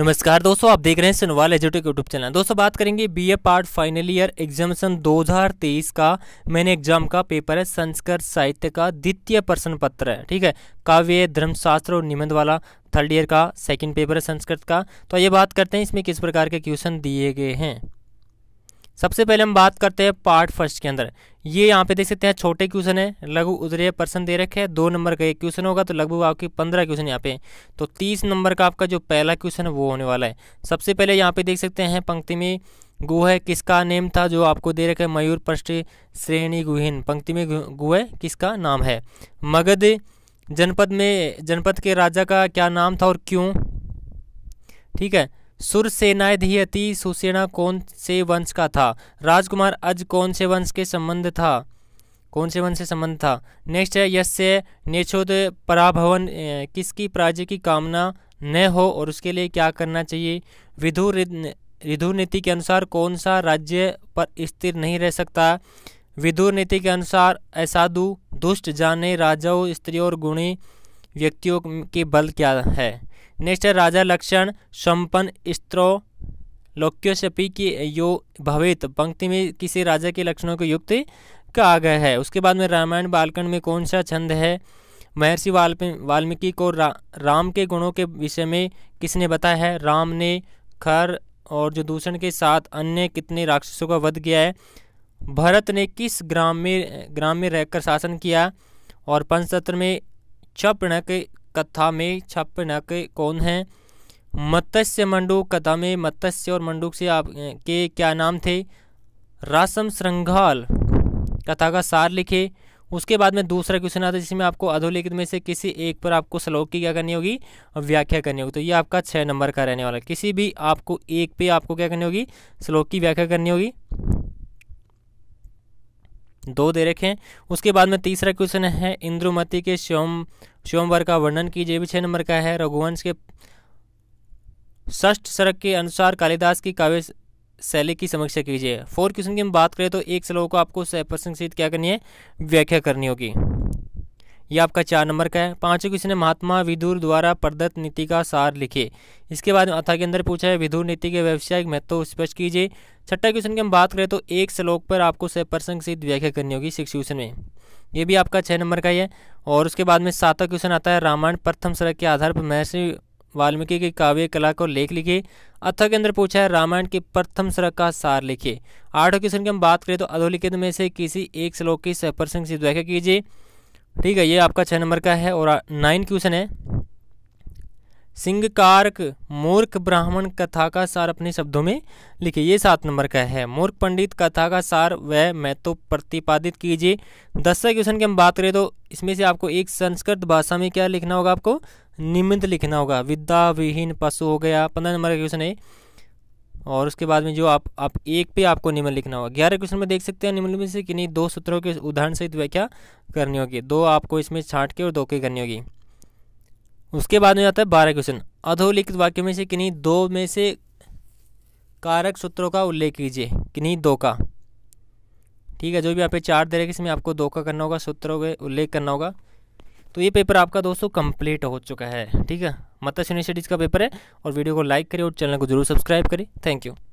नमस्कार दोस्तों आप देख रहे हैं सनवाल एजुटेक यूट्यूब चैनल दोस्तों बात करेंगे BA part final year examination 2023 का मैंने एग्जाम का पेपर है संस्कृत साहित्य का द्वितीय प्रश्न पत्र है ठीक है काव्य धर्मशास्त्र और निबंध वाला थर्ड ईयर का सेकंड पेपर है संस्कृत का तो ये बात करते हैं इसमें किस प्रकार के क्वेश्चन दिए गए हैं सबसे पहले हम बात करते हैं पार्ट फर्स्ट के अंदर ये यहाँ पे देख सकते हैं छोटे क्वेश्चन है लघु उदरीय प्रश्न दे रखे हैं दो नंबर का एक क्वेश्चन होगा तो लगभग आपकी पंद्रह क्वेश्चन यहाँ पे तो तीस नंबर का आपका जो पहला क्वेश्चन है वो होने वाला है सबसे पहले यहाँ पे देख सकते हैं पंक्ति में गुह है किसका नेम था जो आपको दे रखा है मयूर पृष्ठ श्रेणी गुहिन पंक्ति में गुह है किसका नाम है मगध जनपद में जनपद के राजा का क्या नाम था और क्यों ठीक है सुरसेनाधीयति सुसेना कौन से वंश का था राजकुमार अज कौन से वंश के संबंध था कौन से वंश से संबंध था नेक्स्ट है यश से नेचोद पराभवन किसकी पराजय की कामना न हो और उसके लिए क्या करना चाहिए विधु विधु नीति के अनुसार कौन सा राज्य पर स्थिर नहीं रह सकता विधु नीति के अनुसार असाधु दुष्ट जाने राजाओं स्त्रियों और गुणी व्यक्तियों के बल क्या है नेक्स्ट है राजा लक्षण संपन्न स्त्रो लोक्योशपी की यो भवित पंक्ति में किसी राजा के लक्षणों को युक्त कहा गया है उसके बाद में रामायण बालकंड में कौन सा छंद है महर्षि वाल्मीकि को रा, राम के गुणों के विषय में किसने बताया है राम ने खर और जो दूषण के साथ अन्य कितने राक्षसों का वध किया है भरत ने किस ग्राम में ग्राम में रहकर शासन किया और पंचतत्र में क्षपणक कथा में छपनक कौन है मत्स्य मंडूक कथा में मत्स्य और मंडूक से के क्या नाम थे रासम श्रृंगाल कथा का सार लिखे उसके बाद में दूसरा क्वेश्चन आता है जिसमें आपको अधोलिखित में से किसी एक पर आपको श्लोक की क्या करनी होगी व्याख्या करनी होगी तो ये आपका छः नंबर का रहने वाला किसी भी आपको एक पे आपको क्या करनी होगी श्लोक की व्याख्या करनी होगी दो दे रखे हैं उसके बाद में तीसरा क्वेश्चन है इंद्रुमती के श्योम श्योमवर का वर्णन कीजिए भी छः नंबर का है रघुवंश के ष्ठ सड़क के अनुसार कालिदास की काव्य शैली की समीक्षा कीजिए फोर क्वेश्चन की हम बात करें तो एक श्लोक को आपको प्रशंसित क्या करनी है व्याख्या करनी होगी यह आपका चार नंबर का है पांचवें क्वेश्चन है महात्मा विदुर द्वारा प्रदत्त नीति का सार लिखे इसके बाद अथा के अंदर पूछा है विदुर नीति के व्यवसायिक महत्व तो स्पष्ट कीजिए छठा क्वेश्चन की हम बात करें तो एक श्लोक पर आपको सह प्रसंग सिद्ध व्याख्या करनी होगी सिक्स क्वेश्चन में ये भी आपका छः नंबर का ही है और उसके बाद में सातवा क्वेश्चन आता है रामायण प्रथम सड़क के आधार पर महर्षि वाल्मीकि के काव्य कला को लेख लिखे अथा के अंदर पूछा है रामायण के प्रथम सड़क का सार लिखे आठवें क्वेश्चन की हम बात करें तो अधोलिखित में से किसी एक श्लोक की सह प्रसंग सिद्ध व्याख्या कीजिए ठीक है ये आपका छः नंबर का है और नाइन क्वेश्चन है कारक मूर्ख ब्राह्मण कथा का सार अपने शब्दों में लिखिए ये सात नंबर का है मूर्ख पंडित कथा का सार वह महत्व तो प्रतिपादित कीजिए दसवें क्वेश्चन की हम बात करें तो इसमें से आपको एक संस्कृत भाषा में क्या लिखना होगा आपको निम्न लिखना होगा विद्या विहीन पशु हो गया पंद्रह नंबर का क्वेश्चन है और उसके बाद में जो आप आप एक पे आपको निम्न लिखना होगा ग्यारह क्वेश्चन में देख सकते हैं निम्न में से किन्हीं दो सूत्रों के उदाहरण सहित व्याख्या करनी होगी दो आपको इसमें छाँट के और दो की करनी होगी उसके बाद में आता है बारह क्वेश्चन अधोलिखित वाक्य में से किन्हीं दो में से कारक सूत्रों का उल्लेख कीजिए किन्हीं दो का ठीक है जो भी यहाँ पे चार दे रहे इसमें आपको दो का करना होगा सूत्रों का उल्लेख करना होगा तो ये पेपर आपका दोस्तों कंप्लीट हो चुका है ठीक है मत्स्य यूनिवर्सिटीज़ का पेपर है और वीडियो को लाइक करें और चैनल को जरूर सब्सक्राइब करें थैंक यू